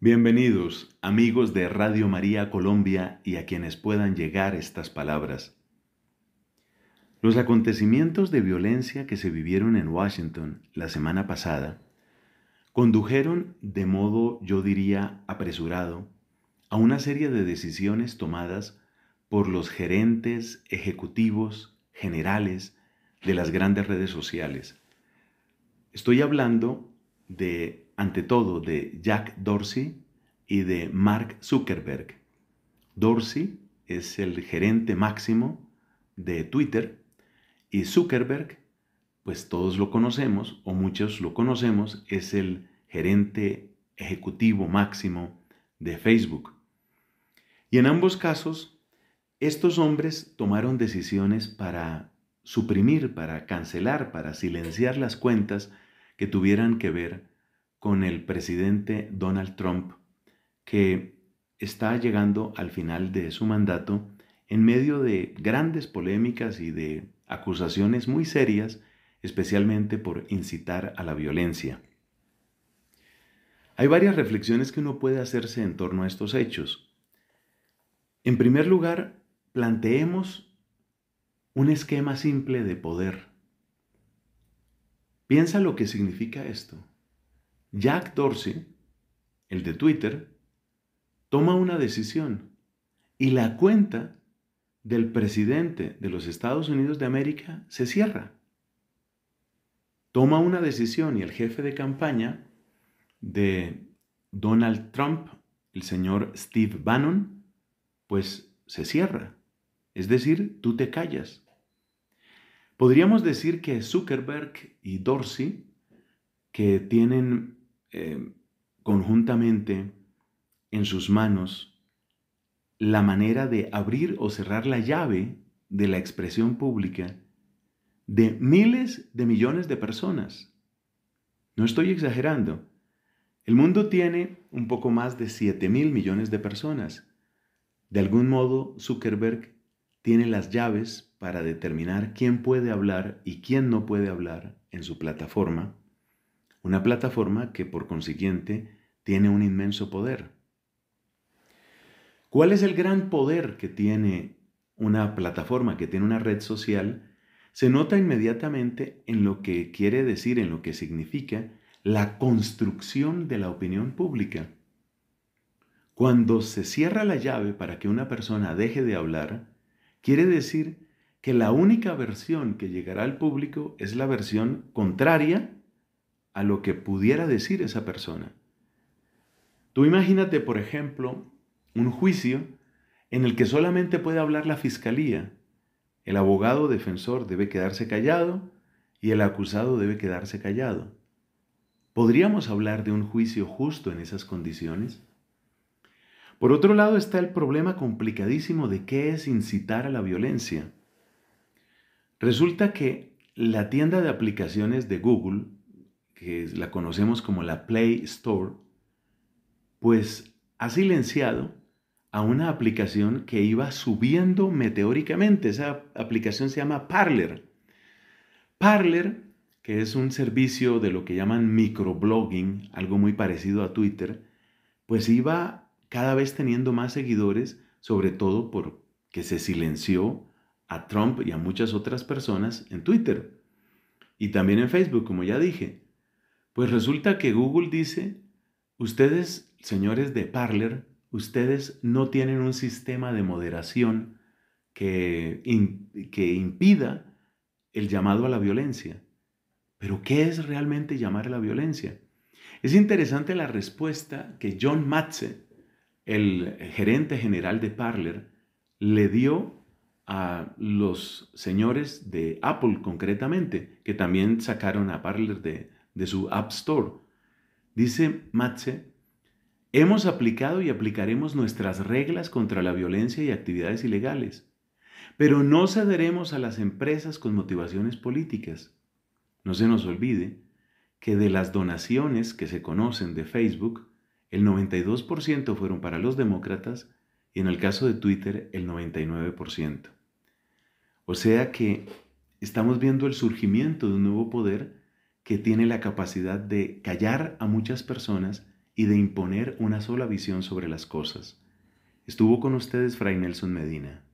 Bienvenidos, amigos de Radio María Colombia y a quienes puedan llegar estas palabras. Los acontecimientos de violencia que se vivieron en Washington la semana pasada condujeron de modo, yo diría, apresurado a una serie de decisiones tomadas por los gerentes, ejecutivos, generales de las grandes redes sociales. Estoy hablando de ante todo de Jack Dorsey y de Mark Zuckerberg. Dorsey es el gerente máximo de Twitter y Zuckerberg, pues todos lo conocemos o muchos lo conocemos, es el gerente ejecutivo máximo de Facebook. Y en ambos casos, estos hombres tomaron decisiones para suprimir, para cancelar, para silenciar las cuentas que tuvieran que ver con el presidente Donald Trump, que está llegando al final de su mandato en medio de grandes polémicas y de acusaciones muy serias, especialmente por incitar a la violencia. Hay varias reflexiones que uno puede hacerse en torno a estos hechos. En primer lugar, planteemos un esquema simple de poder. Piensa lo que significa esto. Jack Dorsey, el de Twitter, toma una decisión y la cuenta del presidente de los Estados Unidos de América se cierra. Toma una decisión y el jefe de campaña de Donald Trump, el señor Steve Bannon, pues se cierra. Es decir, tú te callas. Podríamos decir que Zuckerberg y Dorsey, que tienen eh, conjuntamente en sus manos la manera de abrir o cerrar la llave de la expresión pública de miles de millones de personas. No estoy exagerando. El mundo tiene un poco más de 7 mil millones de personas. De algún modo, Zuckerberg tiene las llaves para determinar quién puede hablar y quién no puede hablar en su plataforma una plataforma que por consiguiente tiene un inmenso poder. ¿Cuál es el gran poder que tiene una plataforma, que tiene una red social? Se nota inmediatamente en lo que quiere decir, en lo que significa la construcción de la opinión pública. Cuando se cierra la llave para que una persona deje de hablar, quiere decir que la única versión que llegará al público es la versión contraria a lo que pudiera decir esa persona. Tú imagínate, por ejemplo, un juicio en el que solamente puede hablar la fiscalía. El abogado defensor debe quedarse callado y el acusado debe quedarse callado. ¿Podríamos hablar de un juicio justo en esas condiciones? Por otro lado está el problema complicadísimo de qué es incitar a la violencia. Resulta que la tienda de aplicaciones de Google que la conocemos como la Play Store, pues ha silenciado a una aplicación que iba subiendo meteóricamente. Esa aplicación se llama Parler. Parler, que es un servicio de lo que llaman microblogging, algo muy parecido a Twitter, pues iba cada vez teniendo más seguidores, sobre todo porque se silenció a Trump y a muchas otras personas en Twitter. Y también en Facebook, como ya dije. Pues resulta que Google dice, ustedes, señores de Parler, ustedes no tienen un sistema de moderación que, que impida el llamado a la violencia. Pero ¿qué es realmente llamar a la violencia? Es interesante la respuesta que John Matze, el gerente general de Parler, le dio a los señores de Apple concretamente, que también sacaron a Parler de, de su App Store. Dice Matze, hemos aplicado y aplicaremos nuestras reglas contra la violencia y actividades ilegales, pero no cederemos a las empresas con motivaciones políticas. No se nos olvide que de las donaciones que se conocen de Facebook, el 92% fueron para los demócratas y en el caso de Twitter el 99%. O sea que estamos viendo el surgimiento de un nuevo poder que tiene la capacidad de callar a muchas personas y de imponer una sola visión sobre las cosas. Estuvo con ustedes Fray Nelson Medina.